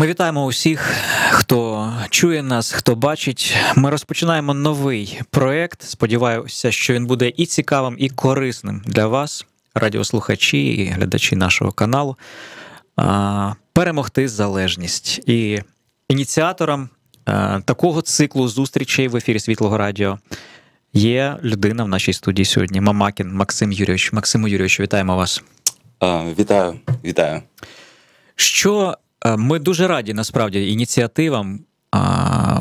Ми вітаємо усіх, хто чує нас, хто бачить. Ми розпочинаємо новий проект. Сподіваюся, що він буде і цікавим, і корисним для вас, радіослухачі і глядачі нашого каналу. Перемогти залежність і ініціатором такого циклу зустрічей в ефірі Світлого Радіо. Є людина в нашій студії сьогодні. Мамакін Максим Юрійович. Максиму Юрійовичу, вітаємо вас. Вітаю, вітаю. Що Е, ми дуже раді насправді ініціативам а,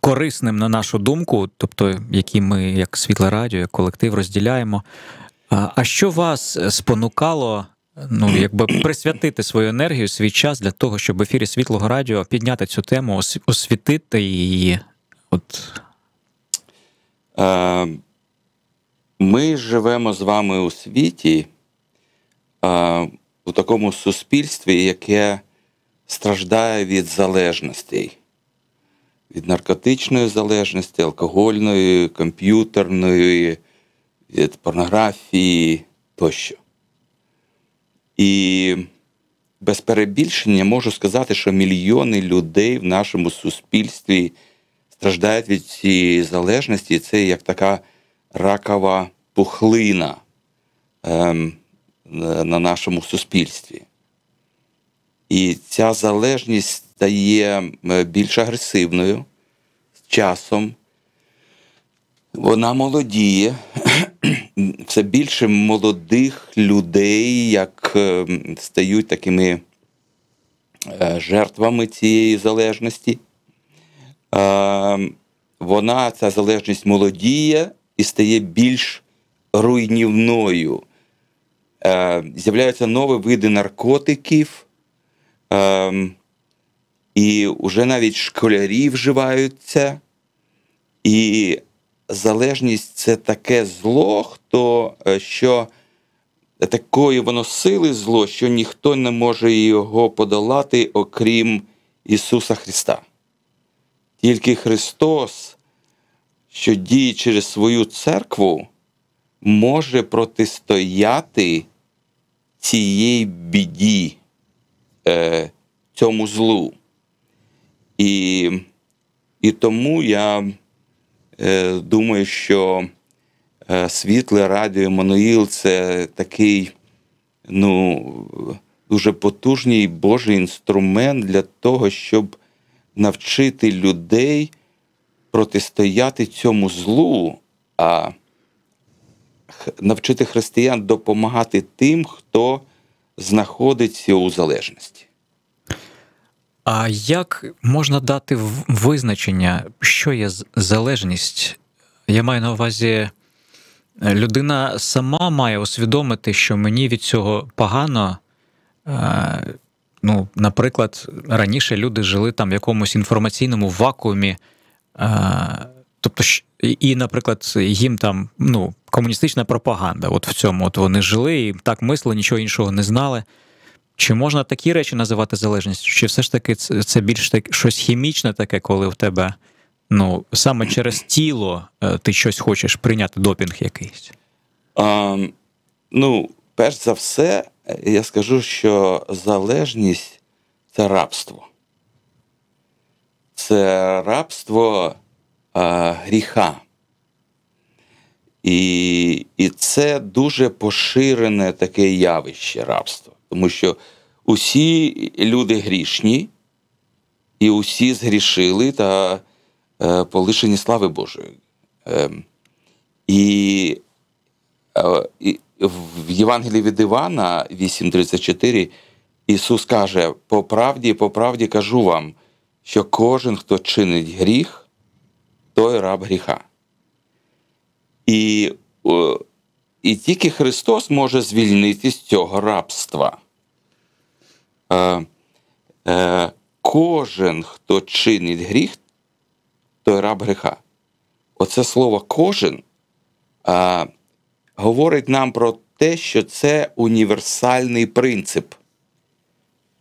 корисним на нашу думку, тобто, які ми, як світле радіо, як колектив розділяємо. А що вас е, спонукало, ну якби присвятити свою енергію, свій час для того, щоб в ефірі світлого радіо підняти цю тему, освітити її? От е, ми живемо з вами у світі, у такому суспільстві, яке страждає від залежностей, від наркотичної залежності, алкогольної, комп'ютерної, від порнографії тощо. І без перебільшення можу сказати, що мільйони людей в нашому суспільстві страждають від цієї залежності, і це як така ракова пухлина ем, е, на нашому суспільстві. І ця залежність стає більш агресивною з часом. Вона молодіє. Все більше молодих людей, як е, стають такими е, жертвами цієї залежності. Е, вона, ця залежність молодіє і стає більш руйнівною. З'являються нові види наркотиків. Ем, І вже навіть школярі вживають це. І залежність це таке зло, хто, е, що такої воно сили зло, що ніхто не може його подолати, окрім Ісуса Христа. Тільки Христос, що діє через свою церкву, може протистояти цієї біді е, цьому злу. І і тому я е, думаю, що е, світле радіо Еммануїл – це такий ну, дуже потужний Божий інструмент для того, щоб навчити людей протистояти цьому злу, а навчити християн допомагати тим, хто знаходиться у залежності. А як можна дати визначення, що є залежність? Я маю на увазі, е, людина сама має усвідомити, що мені від цього погано. Е, ну, Наприклад, раніше люди жили там в якомусь інформаційному вакуумі. Е, Тобто, і, наприклад, їм там ну, комуністична пропаганда. От в цьому от вони жили і так мислили, нічого іншого не знали. Чи можна такі речі називати залежністю? Чи все ж таки це, це більш так щось хімічне таке, коли в тебе ну, саме через тіло е, ти щось хочеш прийняти допінг якийсь? А, Ну, перш за все, я скажу, що залежність це рабство. Це рабство а, гріха. І і це дуже поширене таке явище рабство, тому що усі люди грішні, і усі згрішили та е, полишені слави Божої. Ем, і, е, і в Євангелії від Івана 8:34 Ісус каже: по правді, по правді кажу вам, що кожен, хто чинить гріх, той раб гріха. І і тільки Христос може звільнити з цього рабства. Е, е, кожен, хто чинить гріх, той раб гріха. Оце слово кожен е, говорить нам про те, що це універсальний принцип.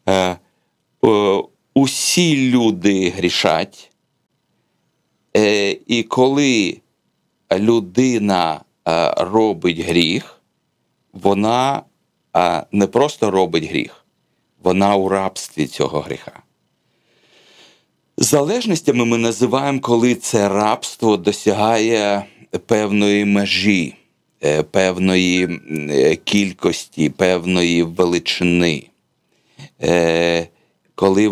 Е, е Усі люди грішать, Е, і коли людина е, робить гріх, вона е, не просто робить гріх, вона у рабстві цього гріха. Залежностями ми називаємо, коли це рабство досягає певної межі, певної кількості, певної величини. Коли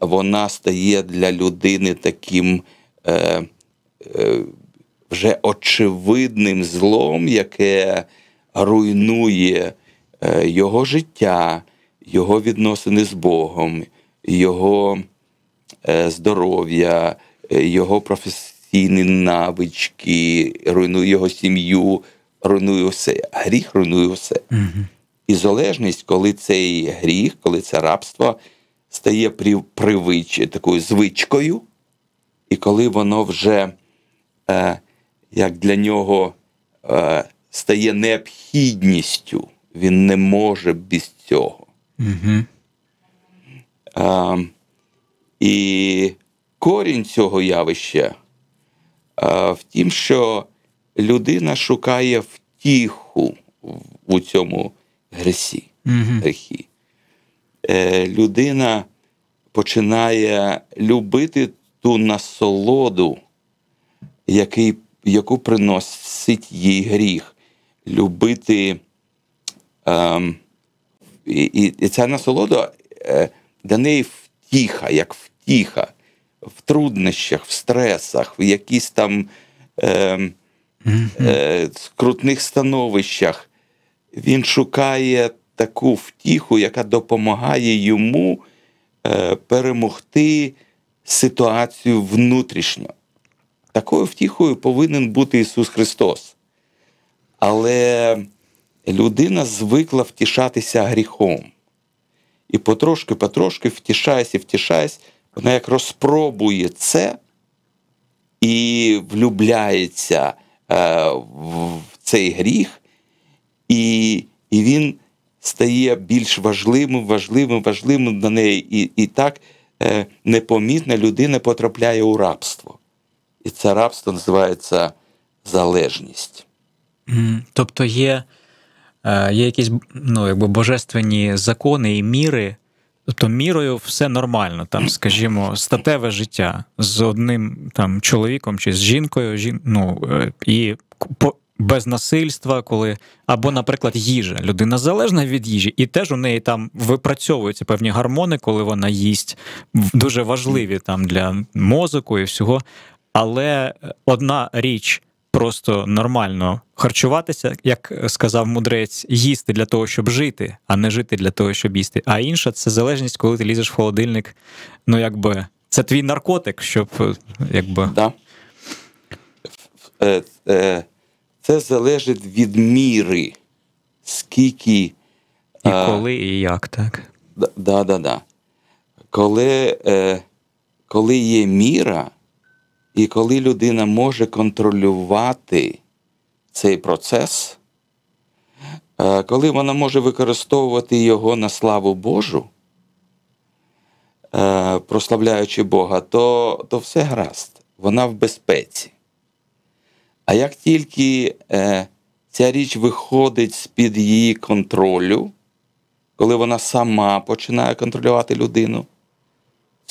вона стає для людини таким е, е, вже очевидним злом, яке руйнує е, його життя, його відносини з Богом, його е, здоров'я, е, його професійні навички, руйнує його сім'ю, руйнує все. Гріх руйнує все. Угу. І залежність, коли цей гріх, коли це рабство стає прив... привич... такою звичкою, і коли воно вже е, як для нього е, стає необхідністю, він не може без цього. Угу. Е, і корінь цього явища е, в тім, що людина шукає втіху у цьому гресі. Угу. Е, Людина починає любити ту насолоду, який, яку приносить їй гріх, любити. Ем, і, і ця насолода е, для неї втіха, як втіха, в труднощах, в стресах, в якісь там е, е, скрутних становищах. Він шукає таку втіху, яка допомагає йому е, перемогти ситуацію внутрішньо. Такою втіхою повинен бути Ісус Христос. Але людина звикла втішатися гріхом. І потрошки-потрошки втішаясь і втішаясь, вона як розпробує це і влюбляється е, в цей гріх, і і він стає більш важливим, важливим, важливим на неї. І, і так Е, непомітно людина потрапляє у рабство. І це рабство називається залежність. Тобто є е, є якісь ну, якби божественні закони і міри, тобто мірою все нормально, там, скажімо, статеве життя з одним там чоловіком чи з жінкою, жін... ну, е, і без насильства, коли або, наприклад, їжа. Людина залежна від їжі, і теж у неї там випрацьовуються певні гармони, коли вона їсть, дуже важливі там для мозику і всього. Але одна річ просто нормально харчуватися, як сказав мудрець, їсти для того, щоб жити, а не жити для того, щоб їсти. А інша це залежність, коли ти лізеш в холодильник. Ну, якби це твій наркотик, щоб якби. Да. Е, е, це залежить від міри, скільки. І е, коли, і як, так? да, да. да. Коли, е, коли є міра, і коли людина може контролювати цей процес, е, коли вона може використовувати його на славу Божу, е, прославляючи Бога, то, то все гаразд. Вона в безпеці. А як тільки е, ця річ виходить з-під її контролю, коли вона сама починає контролювати людину,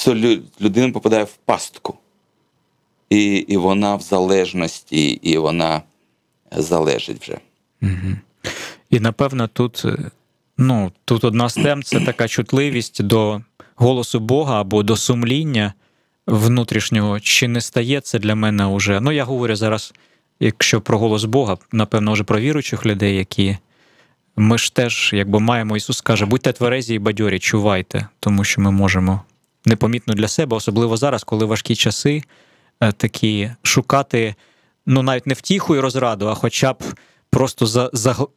то людина попадає в пастку. І і вона в залежності, і вона е, залежить вже. Угу. І напевно тут е, ну, тут одна з тем це така чутливість до голосу Бога або до сумління внутрішнього, чи не стає це для мене уже. Ну, я говорю зараз якщо про голос Бога, напевно, вже про віруючих людей, які ми ж теж якби маємо, Ісус каже, будьте тверезі і бадьорі, чувайте, тому що ми можемо непомітно для себе, особливо зараз, коли важкі часи е, такі шукати, ну навіть не втіху і розраду, а хоча б просто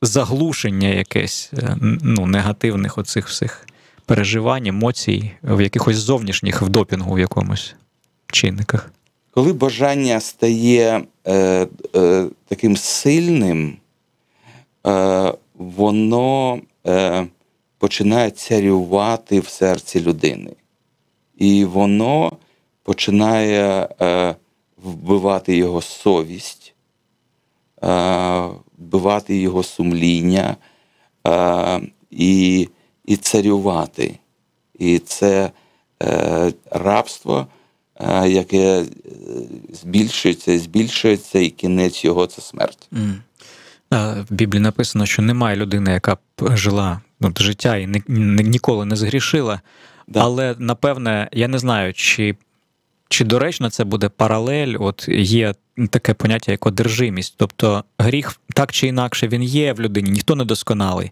заглушення якесь е, ну, негативних оцих всіх переживань, емоцій, в якихось зовнішніх в допінгу в якомусь чинниках коли бажання стає е, е, таким сильним, е, воно е, починає царювати в серці людини. І воно починає е, вбивати його совість, е, вбивати його сумління е, і і царювати. І це е, рабство. Е, яке е, збільшується і збільшується, і кінець його це смерть. В Біблії написано, що немає людини, яка б жила ну, от, життя і ні, ніколи не згрішила. Да. Але напевне, я не знаю, чи чи доречно це буде паралель, от є таке поняття, як одержимість. Тобто гріх так чи інакше він є в людині, ніхто не досконалий.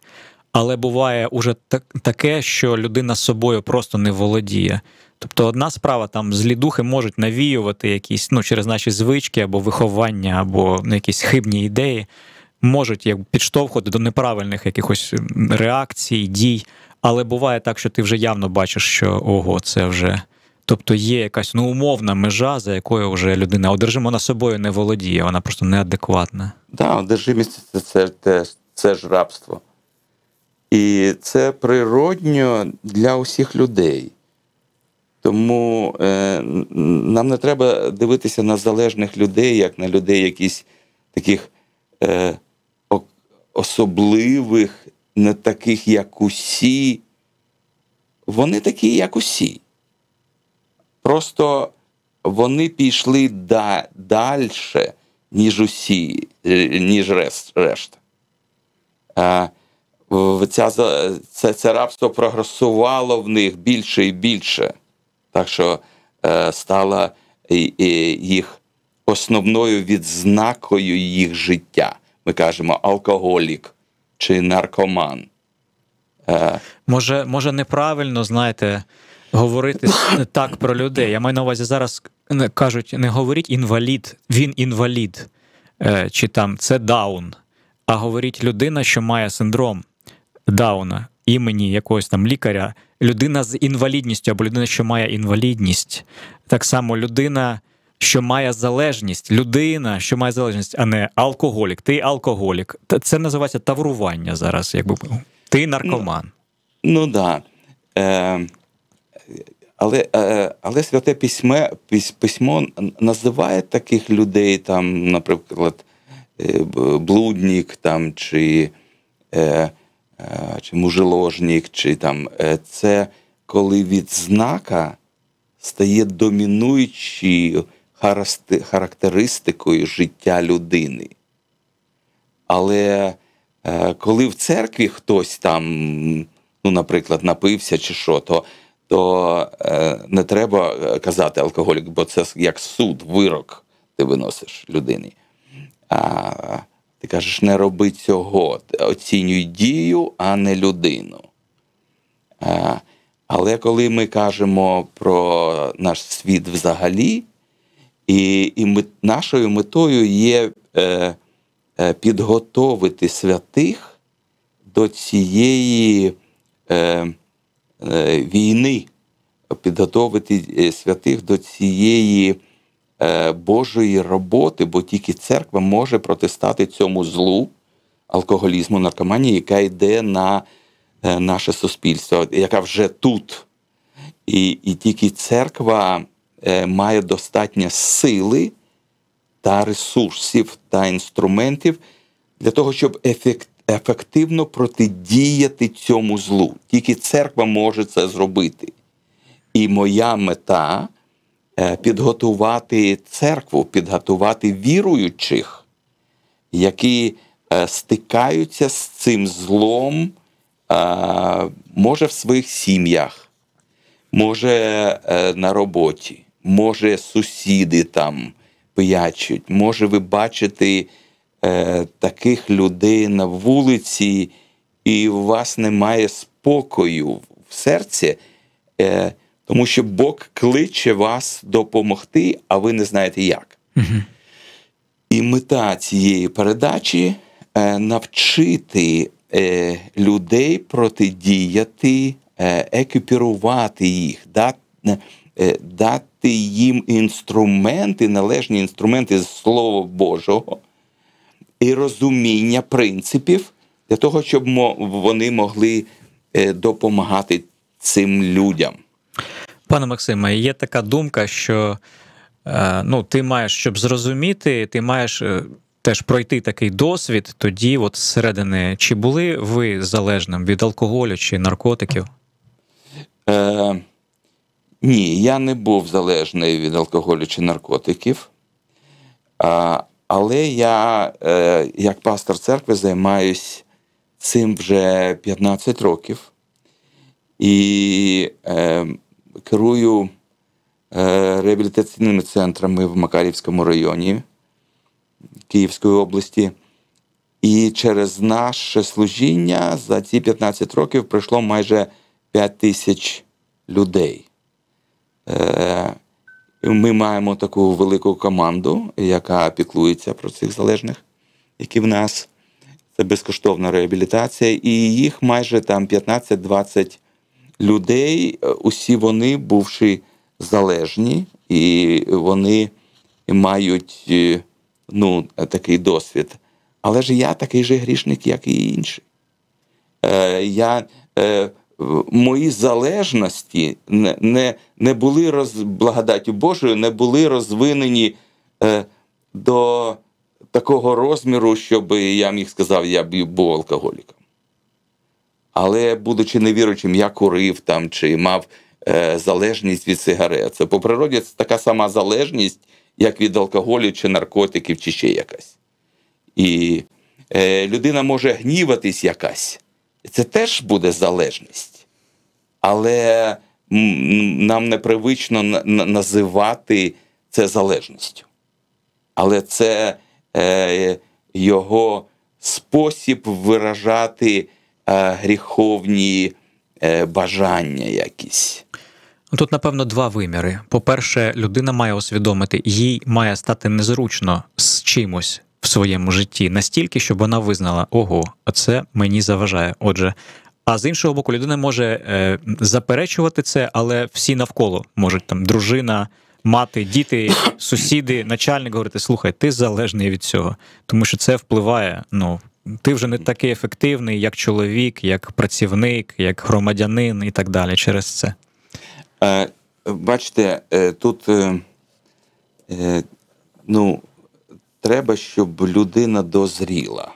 Але буває уже таке, що людина собою просто не володіє. Тобто, одна справа там злі духи можуть навіювати якісь ну, через наші звички або виховання, або якісь хибні ідеї, можуть як підштовхувати до неправильних якихось ем, реакцій, дій. Але буває так, що ти вже явно бачиш, що ого, це вже. Тобто є якась ну, умовна межа, за якою вже людина одержимо вона собою не володіє, вона просто неадекватна. Так, да, одержимість це це, це це, ж рабство. І це природньо для усіх людей. Тому е, нам не треба дивитися на залежних людей, як на людей якісь таких е, особливих, не таких, як усі. Вони такі, як усі. Просто вони пішли да, далі, ніж усі, е, ніж решт, решта. Е, ця, це, це рабство прогресувало в них більше і більше. Так що е, стала їх основною відзнакою їх життя. Ми кажемо алкоголік чи наркоман. Е, Може, може, неправильно, знаєте, говорити так про людей. Я маю на увазі зараз кажуть: не говоріть інвалід, він інвалід, е, чи там це даун, а говоріть людина, що має синдром. Дауна, імені якогось там лікаря, людина з інвалідністю або людина, що має інвалідність, так само людина, що має залежність, людина, що має залежність, а не алкоголік. Ти алкоголік. Це називається таврування зараз, якби ти наркоман. Ну так. Ну, да. Е, але е, але святе письме, письмо називає таких людей, там, наприклад, е, блудник там, чи чи мужеложник, чи там е, це коли відзнака стає домінуючою характеристикою життя людини. Але е, коли в церкві хтось там, ну, наприклад, напився чи що, то то е, не треба казати алкоголік, бо це як суд, вирок ти виносиш людині. А, ти кажеш, не роби цього, оцінюй дію, а не людину. Е, але коли ми кажемо про наш світ взагалі, і і ми, нашою метою є е, е, підготовити святих до цієї е, е, війни, підготовити е, святих до цієї. Е, Божої роботи, бо тільки церква може протистати цьому злу алкоголізму, наркоманії, яка йде на е, наше суспільство, яка вже тут. І, І тільки церква е, має достатньо сили та ресурсів та інструментів для того, щоб Ефективно протидіяти цьому злу. Тільки церква може це зробити. І моя мета Е, підготувати церкву, підготувати віруючих, які е, стикаються з цим злом, е, може в своїх сім'ях, може на роботі, може сусіди там пиячуть, може ви бачите таких людей на вулиці, і у вас немає спокою в серці тому що Бог кличе вас допомогти, а ви не знаєте як. Угу. І мета цієї передачі е, навчити е, людей протидіяти, е, екіпірувати їх, дати їм інструменти, належні інструменти з Слова Божого і розуміння принципів для того, щоб вони могли допомагати цим людям. Пане Максиме, є така думка, що е, ну, ти маєш, щоб зрозуміти, ти маєш е, теж пройти такий досвід тоді, от зсередини. Чи були ви залежним від алкоголю чи наркотиків? Е, Ні, я не був залежний від алкоголю чи наркотиків. А, Але я, е, як пастор церкви, займаюсь цим вже 15 років. І. Е, керую е, реабілітаційними центрами в Макарівському районі Київської області. І через наше служіння за ці 15 років пройшло майже 5 тисяч людей. Е, ми маємо таку велику команду, яка піклується про цих залежних, які в нас. Це безкоштовна реабілітація, і їх майже там 15-20 людей, е, усі вони, бувши залежні, і вони мають е, ну, такий досвід. Але ж я такий же грішник, як і інші. Е, я, Мої залежності не не, були роз, благодаттю Божою, не були розвинені до такого розміру, щоб я міг сказав, я б був алкоголіком але, будучи невіручим, я курив там чи мав е, залежність від сигарет. Це по природі це така сама залежність, як від алкоголю, чи наркотиків, чи ще якась. І е, людина може гніватись якась. Це теж буде залежність. Але нам непривично називати це залежністю. Але це е, його спосіб виражати Е, гріховні е, бажання якісь. Ну, тут, напевно, два виміри. По-перше, людина має усвідомити, їй має стати незручно з чимось в своєму житті настільки, щоб вона визнала, ого, а це мені заважає. Отже. А з іншого боку, людина може е, заперечувати це, але всі навколо можуть там дружина, мати, діти, сусіди, начальник говорити: слухай, ти залежний від цього, тому що це впливає ну, ти вже не такий ефективний, як чоловік, як працівник, як громадянин і так далі через це. Е, Бачите, е, тут е, е, ну, треба, щоб людина дозріла.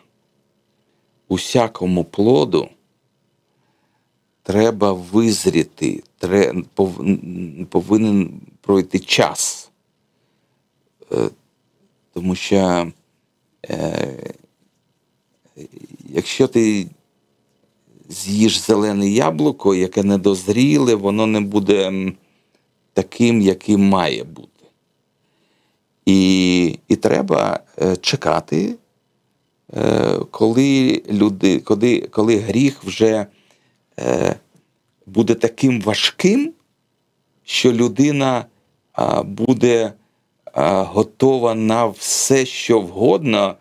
Усякому плоду треба визріти, тре, повинен пройти час. Е, тому що е, якщо ти з'їш зелене яблуко, яке не дозріле, воно не буде таким, яким має бути. І і треба е, чекати, е, коли люди, коли, коли гріх вже е, буде таким важким, що людина буде готова на все, що вгодно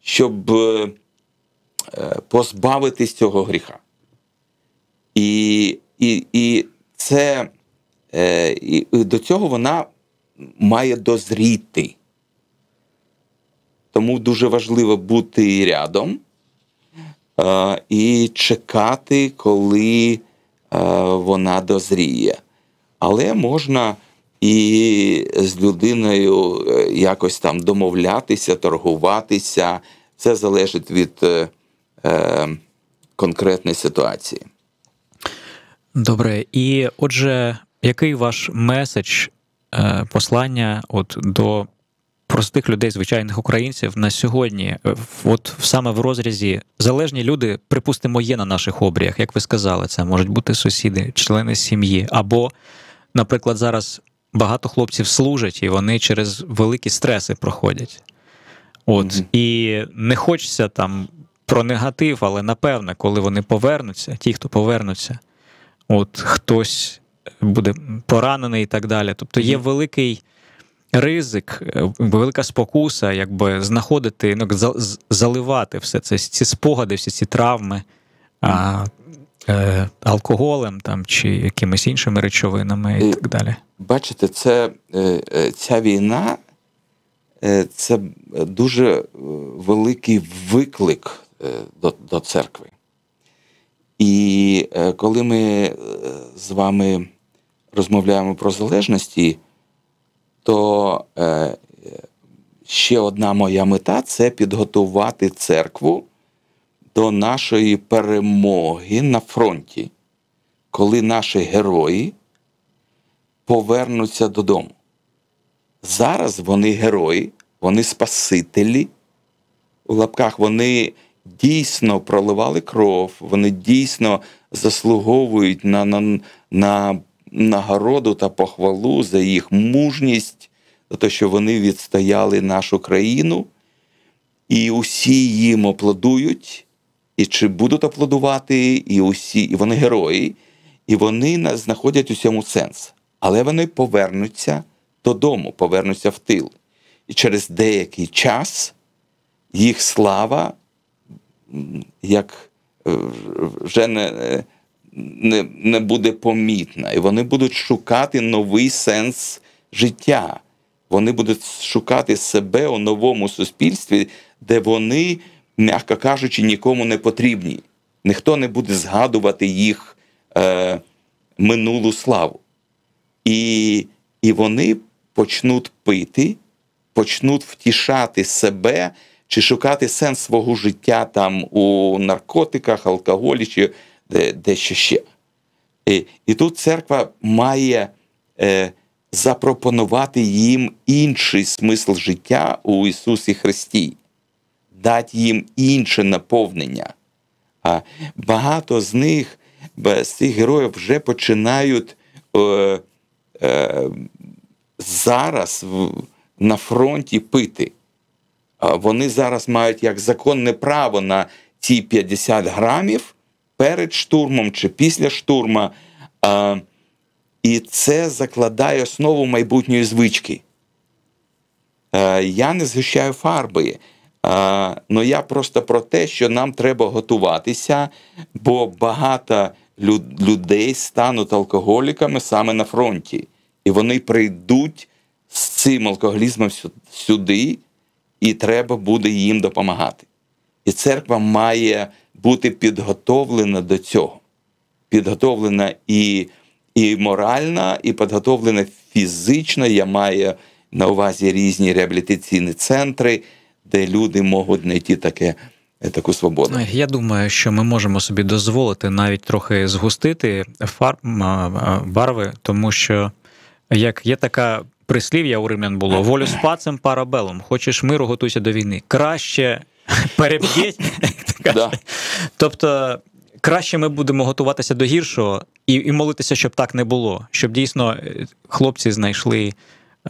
щоб е, е, позбавитись цього гріха. І і, і це е, і до цього вона має дозріти. Тому дуже важливо бути рядом і чекати, коли вона дозріє. Але можна і з людиною е, якось там домовлятися, торгуватися. Це залежить від е, е, конкретної ситуації. Добре. І отже, який ваш меседж е, послання от до простих людей, звичайних українців на сьогодні, е, от саме в розрізі залежні люди, припустимо, є на наших обріях, як ви сказали, це можуть бути сусіди, члени сім'ї, або, наприклад, зараз багато хлопців служать, і вони через великі стреси проходять. От, mm-hmm. І не хочеться там про негатив, але напевне, коли вони повернуться, ті, хто повернуться, от хтось буде поранений і так далі. Тобто є великий ризик, е, велика спокуса, якби знаходити, ну, заливати все це, ці спогади, всі ці травми. А, е, алкоголем там, чи якимись іншими речовинами і так далі. Бачите, це е, е, ця війна е, це дуже великий виклик до, до церкви. І коли ми з вами розмовляємо про залежності, то ще одна моя мета це підготувати церкву до нашої перемоги на фронті, коли наші герої повернуться додому. Зараз вони герої, вони спасителі. У лапках вони дійсно проливали кров, вони дійсно заслуговують на, на, на нагороду та похвалу за їх мужність, за те, що вони відстояли нашу країну. І усі їм аплодують, і чи будуть аплодувати, і усі, і вони герої, і вони знаходять усьому сенс. Але вони повернуться додому, повернуться в тил. І через деякий час їх слава, як е, вже не не, не буде помітна, і вони будуть шукати новий сенс життя. Вони будуть шукати себе у новому суспільстві, де вони м'яко кажучи, нікому не потрібні. Ніхто не буде згадувати їх е, минулу славу. І, І вони почнуть пити, почнуть втішати себе. Чи шукати сенс свого життя там у наркотиках, алкоголі, чи дещо де ще. І і тут церква має е, запропонувати їм інший смисл життя у Ісусі Христі дати їм інше наповнення. А Багато з них, з цих героїв вже починають е, е, зараз на фронті пити. Вони зараз мають як законне право на ці 50 грамів перед штурмом чи після штурма. Е, і це закладає основу майбутньої звички. Е, я не згущаю фарби. Ну я просто про те, що нам треба готуватися, бо багато людей стануть алкоголіками саме на фронті. І вони прийдуть з цим алкоголізмом сюди, і треба буде їм допомагати. І церква має бути підготовлена до цього. Підготовлена і і морально, і підготовлена фізично. Я маю на увазі різні реабілітаційні центри де люди можуть знайти таке. Е, таку свободу е, я думаю, що ми можемо собі дозволити навіть трохи згустити фарб барви, тому що як є така прислів'я у римлян було волю з пацем парабелом, хочеш миру, готуйся до війни. Краще переб'єть, тобто краще ми будемо готуватися до гіршого і молитися, щоб так не було, щоб дійсно е, хлопці знайшли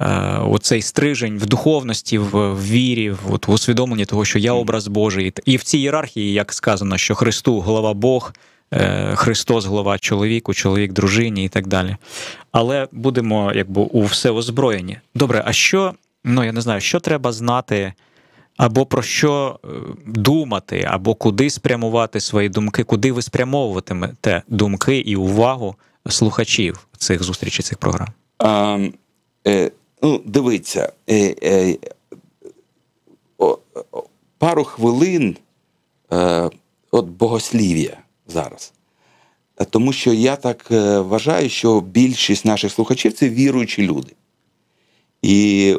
Е, оцей стрижень в духовності, в вірі, от в усвідомленні того, що я образ Божий. І в цій ієрархії, як сказано, що Христу голова Бог, е, Христос голова чоловіку, чоловік дружині і так далі. Але будемо якби у все озброєні. Добре, а що ну я не знаю, що треба знати? Або про що е, думати, або куди спрямувати свої думки, куди ви спрямовуватимете думки і увагу слухачів цих зустрічей, цих програм? Ну, дивіться, е, е, о, пару хвилин е, от богослів'я зараз. Е, тому що я так е, вважаю, що більшість наших слухачів це віруючі люди. І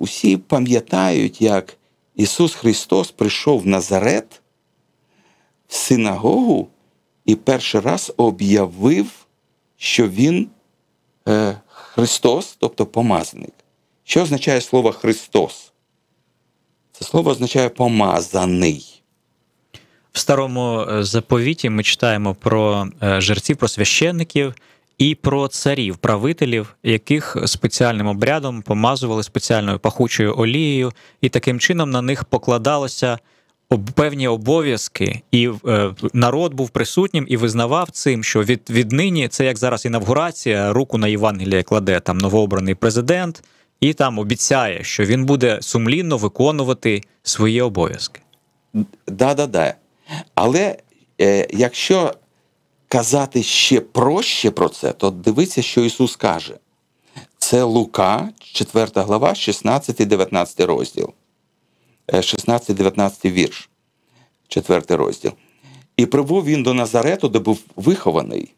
усі пам'ятають, як Ісус Христос прийшов в Назарет, в синагогу, і перший раз об'явив, що Він е, Христос, тобто помазаник. Що означає слово Христос? Це слово означає помазаний. В старому е, заповіті ми читаємо про е, жерців, про священників і про царів, правителів, яких спеціальним обрядом помазували спеціальною пахучою олією, і таким чином на них покладалося певні обов'язки, і е, народ був присутнім і визнавав цим, що від віднині це як зараз інавгурація, руку на Євангеліє кладе там новообраний президент і там обіцяє, що він буде сумлінно виконувати свої обов'язки. Да, да, да. Але е, якщо казати ще проще про це, то дивіться, що Ісус каже. Це Лука, 4 глава, 16, 19 розділ, 16, е, 19 вірш, 4 розділ. І прибув він до Назарету, де був вихований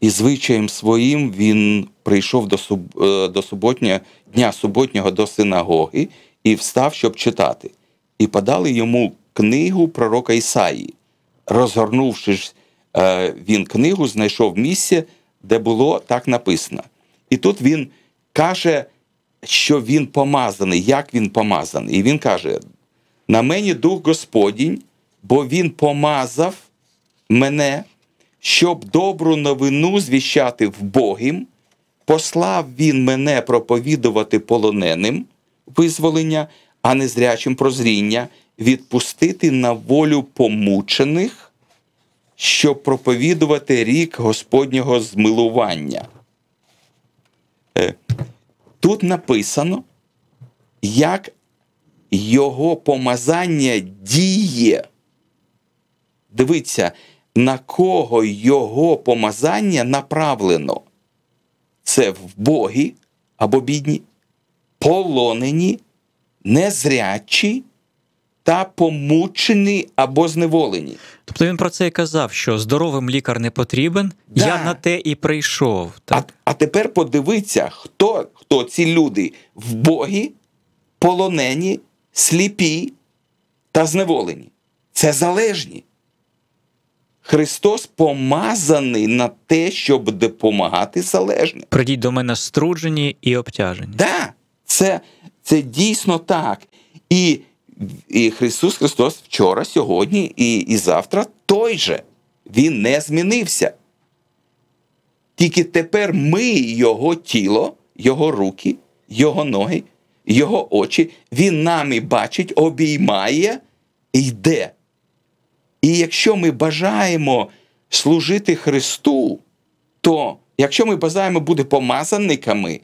і звичаєм своїм він прийшов до суб, е, до суботнього дня суботнього до синагоги і встав, щоб читати, і подали йому книгу пророка Ісаї. Розгорнувши е, він книгу, знайшов місце, де було так написано. І тут він каже, що він помазаний, як він помазаний. І він каже: на мені дух Господінь, бо він помазав мене щоб добру новину звіщати в Богім, послав він мене проповідувати полоненим визволення, а незрячим прозріння, відпустити на волю помучених, щоб проповідувати рік Господнього змилування. Е, тут написано, як його помазання діє. Дивіться, на кого його помазання направлено. Це вбогі або бідні, полонені, незрячі та помучені або зневолені. Тобто він про це і казав, що здоровим лікар не потрібен, да. я на те і прийшов. Так? А а тепер подивиться, хто, хто ці люди вбогі, полонені, сліпі та зневолені. Це залежні. Христос помазаний на те, щоб допомагати залежним. Придіть до мене струджені і обтяжені. Так, да, це це дійсно так. І і Христос Христос вчора, сьогодні і, і завтра той же. Він не змінився. Тільки тепер ми Його тіло, Його руки, Його ноги, Його очі, Він нами бачить, обіймає і йде. І якщо ми бажаємо служити Христу, то якщо ми бажаємо бути помазанниками,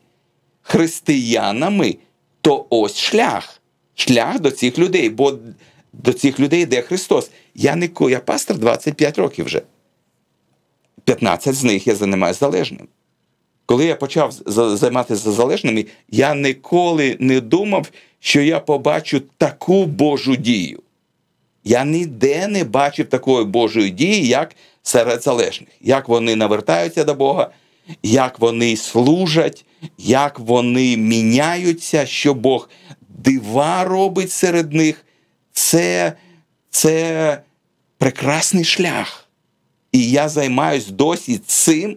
християнами, то ось шлях. Шлях до цих людей, бо до цих людей йде Христос. Я не ко я пастор 25 років вже. 15 з них я займаюся залежним. Коли я почав займатися залежними, я ніколи не думав, що я побачу таку Божу дію. Я ніде не бачив такої Божої дії, як серед залежних, як вони навертаються до Бога, як вони служать, як вони міняються, що Бог дива робить серед них. Це, Це прекрасний шлях. І я займаюсь досі цим.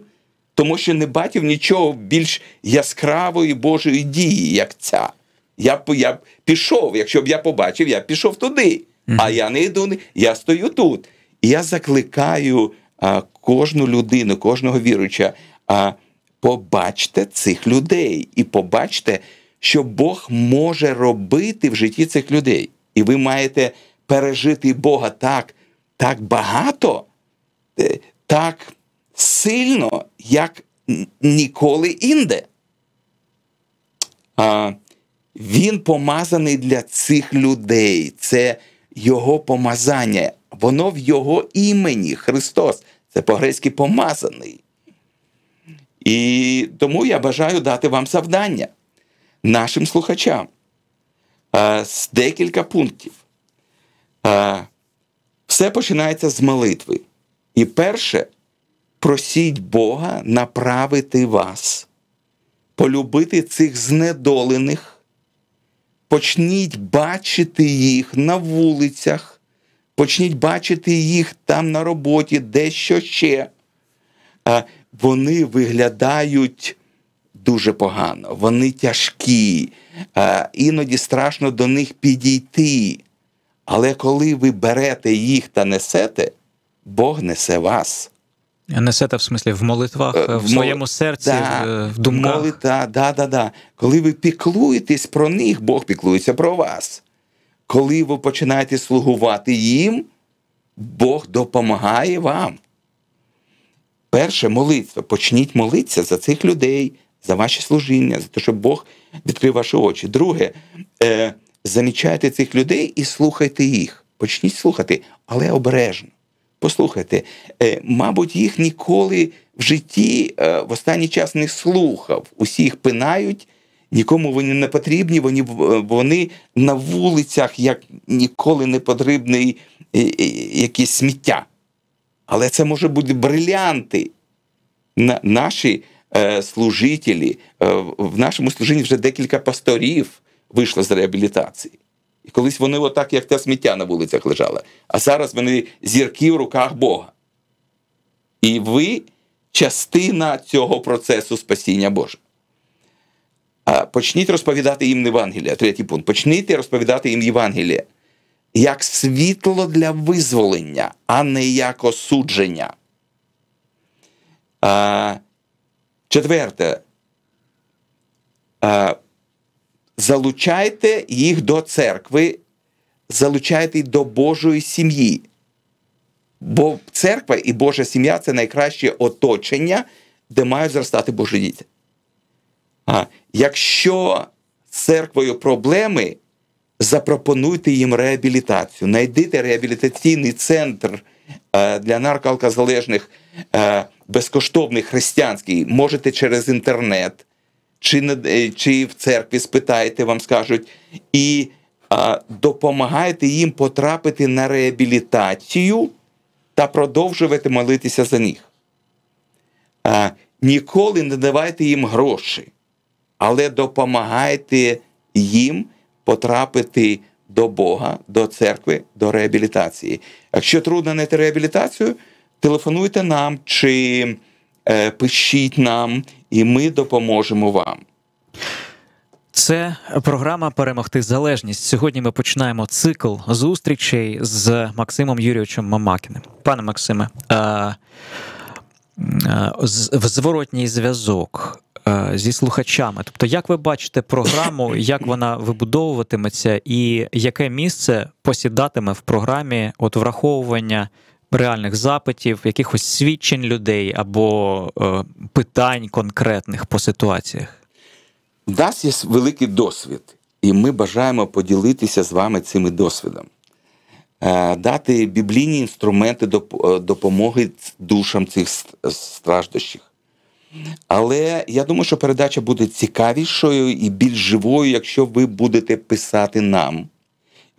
Тому що не бачив нічого більш яскравої Божої дії, як ця. Я б я пішов, якщо б я побачив, я пішов туди а я не йду, я стою тут. І я закликаю а, кожну людину, кожного віруча, а, побачте цих людей і побачте, що Бог може робити в житті цих людей. І ви маєте пережити Бога так, так багато, е, так сильно, як ніколи інде. А, Він помазаний для цих людей. Це його помазання, воно в Його імені Христос. Це по-грецьки помазаний. І тому я бажаю дати вам завдання нашим слухачам з декілька пунктів. Все починається з молитви. І перше, просіть Бога направити вас, полюбити цих знедолених почніть бачити їх на вулицях, почніть бачити їх там на роботі, дещо ще. А Вони виглядають дуже погано, вони тяжкі, а іноді страшно до них підійти. Але коли ви берете їх та несете, Бог несе вас. Несете в смислі в молитвах, е, в, в своєму мол... серці, да, в е, думках. Молита, да, да, да. Коли ви піклуєтесь про них, Бог піклується про вас. Коли ви починаєте слугувати їм, Бог допомагає вам. Перше молитва. Почніть молитися за цих людей, за ваші служіння, за те, щоб Бог відкрив ваші очі. Друге, е, замічайте цих людей і слухайте їх. Почніть слухати, але обережно. Послухайте, е, мабуть, їх ніколи в житті е, в останній час не слухав. Усі їх пинають, нікому вони не потрібні. Вони е, вони на вулицях як ніколи не потрібне якесь сміття. Але це може бути брилянти. Наші служителі в нашому служінні вже декілька пасторів вийшло з реабілітації колись вони отак, як те сміття на вулицях лежали. А зараз вони зірки в руках Бога. І ви частина цього процесу спасіння Божого. А Почніть розповідати їм Євангелія, третій пункт. Почніть розповідати їм Євангелія як світло для визволення, а не як осудження. А, Четверте. А, залучайте їх до церкви, залучайте їх до Божої сім'ї. Бо церква і Божа сім'я це найкраще оточення, де мають зростати Божі діти. А Якщо з церквою проблеми, запропонуйте їм реабілітацію, знайдите реабілітаційний центр е, для наркоалкозалежних е, безкоштовний християнський, можете через інтернет чи е, чи в церкві спитаєте, вам скажуть, і а, допомагаєте їм потрапити на реабілітацію та продовжувати молитися за них. А, Ніколи не давайте їм гроші, але допомагайте їм потрапити до Бога, до церкви, до реабілітації. Якщо трудно знайти реабілітацію, телефонуйте нам. чи... Е, пишіть нам, і ми допоможемо вам. Це програма Перемогти залежність. Сьогодні ми починаємо цикл зустрічей з Максимом Юрійовичем Мамакіним. Пане Максиме, е, е, в зворотній зв'язок зі слухачами. Тобто, як ви бачите програму, як вона вибудовуватиметься, і яке місце посідатиме в програмі от враховування реальних запитів, якихось свідчень людей або е, питань конкретних по ситуаціях? У нас є великий досвід, і ми бажаємо поділитися з вами цим досвідом, е, дати біблійні інструменти е, допомоги душам цих страждущих. Але я думаю, що передача буде цікавішою і більш живою, якщо ви будете писати нам.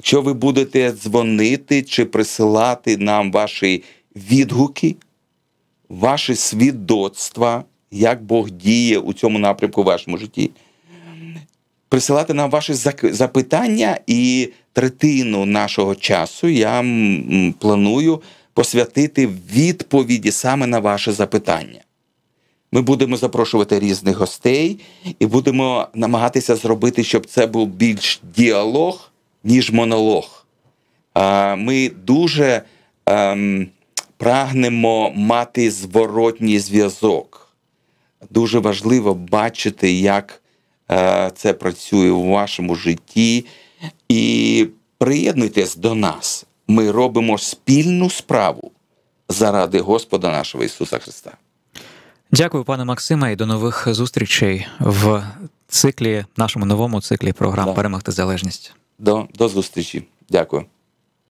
Якщо ви будете дзвонити чи присилати нам ваші відгуки, ваші свідоцтва, як Бог діє у цьому напрямку в вашому житті, присилати нам ваші запитання і третину нашого часу, я планую посвятити відповіді саме на ваше запитання. Ми будемо запрошувати різних гостей і будемо намагатися зробити, щоб це був більш діалог ніж монолог. Ми дуже ем, прагнемо мати зворотній зв'язок. Дуже важливо бачити, як е, це працює у вашому житті. І приєднуйтесь до нас. Ми робимо спільну справу заради Господа нашого Ісуса Христа. Дякую, пане Максиме, і до нових зустрічей в циклі, нашому новому циклі програм Перемогти залежність. До, до зустрічі. Дякую.